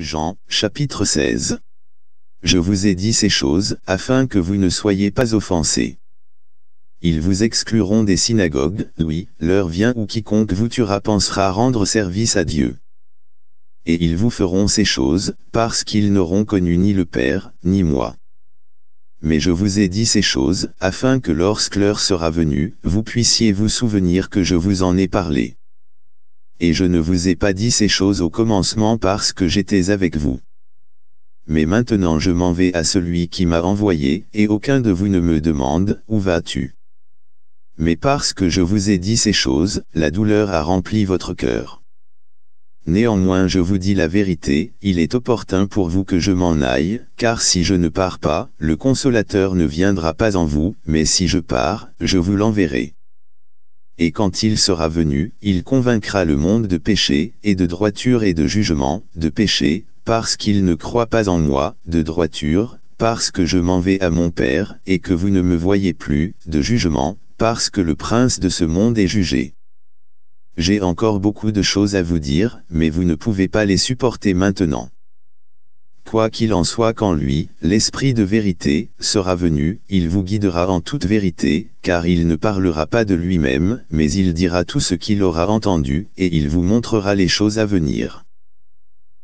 Jean, chapitre 16. Je vous ai dit ces choses, afin que vous ne soyez pas offensés. Ils vous excluront des synagogues, oui, l'heure vient où quiconque vous tuera pensera rendre service à Dieu. Et ils vous feront ces choses, parce qu'ils n'auront connu ni le Père, ni moi. Mais je vous ai dit ces choses, afin que lorsque l'heure sera venue, vous puissiez vous souvenir que je vous en ai parlé et je ne vous ai pas dit ces choses au commencement parce que j'étais avec vous. Mais maintenant je m'en vais à celui qui m'a envoyé, et aucun de vous ne me demande, où vas-tu Mais parce que je vous ai dit ces choses, la douleur a rempli votre cœur. Néanmoins je vous dis la vérité, il est opportun pour vous que je m'en aille, car si je ne pars pas, le consolateur ne viendra pas en vous, mais si je pars, je vous l'enverrai et quand il sera venu, il convaincra le monde de péché, et de droiture et de jugement, de péché, parce qu'il ne croit pas en moi, de droiture, parce que je m'en vais à mon Père, et que vous ne me voyez plus, de jugement, parce que le prince de ce monde est jugé. J'ai encore beaucoup de choses à vous dire, mais vous ne pouvez pas les supporter maintenant. Quoi qu'il en soit quand lui, l'Esprit de vérité, sera venu, il vous guidera en toute vérité, car il ne parlera pas de lui-même, mais il dira tout ce qu'il aura entendu, et il vous montrera les choses à venir.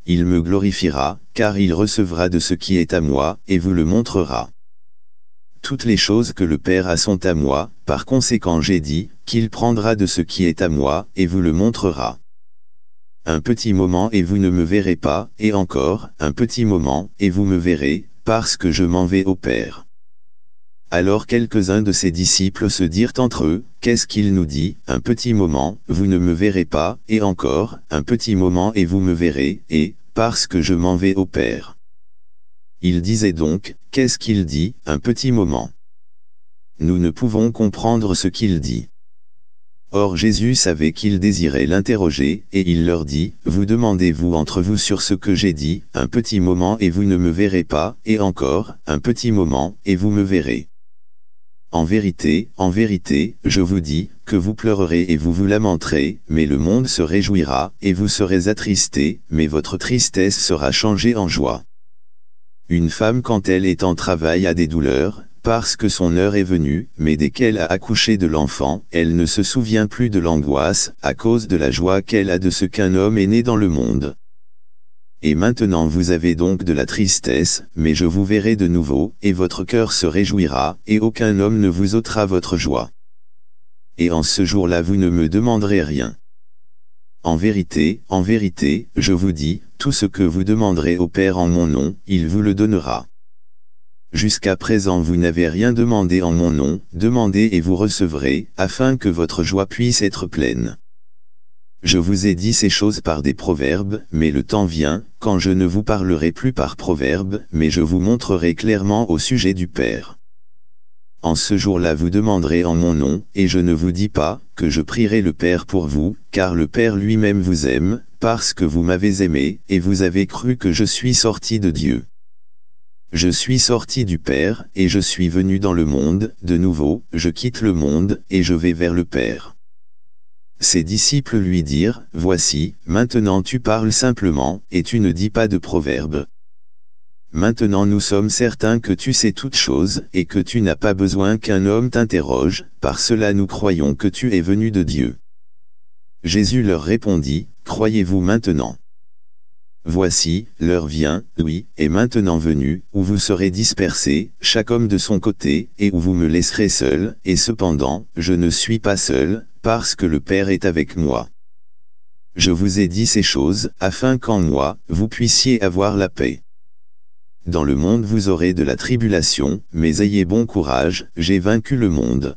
Il me glorifiera, car il recevra de ce qui est à moi, et vous le montrera. Toutes les choses que le Père a sont à moi, par conséquent j'ai dit, qu'il prendra de ce qui est à moi, et vous le montrera un petit moment et vous ne me verrez pas, et encore, un petit moment, et vous me verrez, parce que je m'en vais au Père. Alors quelques-uns de ses disciples se dirent entre eux, qu'est-ce qu'il nous dit, un petit moment, vous ne me verrez pas, et encore, un petit moment et vous me verrez, et, parce que je m'en vais au Père. Il disait donc, qu'est-ce qu'il dit, un petit moment. Nous ne pouvons comprendre ce qu'il dit. Or Jésus savait qu'ils désiraient l'interroger, et il leur dit, « Vous demandez-vous entre vous sur ce que j'ai dit, un petit moment et vous ne me verrez pas, et encore, un petit moment, et vous me verrez. » En vérité, en vérité, je vous dis, que vous pleurerez et vous vous lamenterez, mais le monde se réjouira, et vous serez attristés, mais votre tristesse sera changée en joie. Une femme quand elle est en travail a des douleurs, parce que son heure est venue, mais dès qu'elle a accouché de l'enfant, elle ne se souvient plus de l'angoisse, à cause de la joie qu'elle a de ce qu'un homme est né dans le monde. Et maintenant vous avez donc de la tristesse, mais je vous verrai de nouveau, et votre cœur se réjouira, et aucun homme ne vous ôtera votre joie. Et en ce jour-là vous ne me demanderez rien. En vérité, en vérité, je vous dis, tout ce que vous demanderez au Père en mon nom, il vous le donnera. Jusqu'à présent vous n'avez rien demandé en mon nom, demandez et vous recevrez, afin que votre joie puisse être pleine. Je vous ai dit ces choses par des proverbes, mais le temps vient, quand je ne vous parlerai plus par proverbes, mais je vous montrerai clairement au sujet du Père. En ce jour-là vous demanderez en mon nom, et je ne vous dis pas, que je prierai le Père pour vous, car le Père lui-même vous aime, parce que vous m'avez aimé, et vous avez cru que je suis sorti de Dieu. Je suis sorti du Père, et je suis venu dans le monde, de nouveau, je quitte le monde, et je vais vers le Père. Ses disciples lui dirent, Voici, maintenant tu parles simplement, et tu ne dis pas de proverbes. Maintenant nous sommes certains que tu sais toutes choses, et que tu n'as pas besoin qu'un homme t'interroge, par cela nous croyons que tu es venu de Dieu. Jésus leur répondit, Croyez-vous maintenant Voici, l'heure vient, oui, et maintenant venue, où vous serez dispersés, chaque homme de son côté, et où vous me laisserez seul, et cependant, je ne suis pas seul, parce que le Père est avec moi. Je vous ai dit ces choses, afin qu'en moi, vous puissiez avoir la paix. Dans le monde vous aurez de la tribulation, mais ayez bon courage, j'ai vaincu le monde.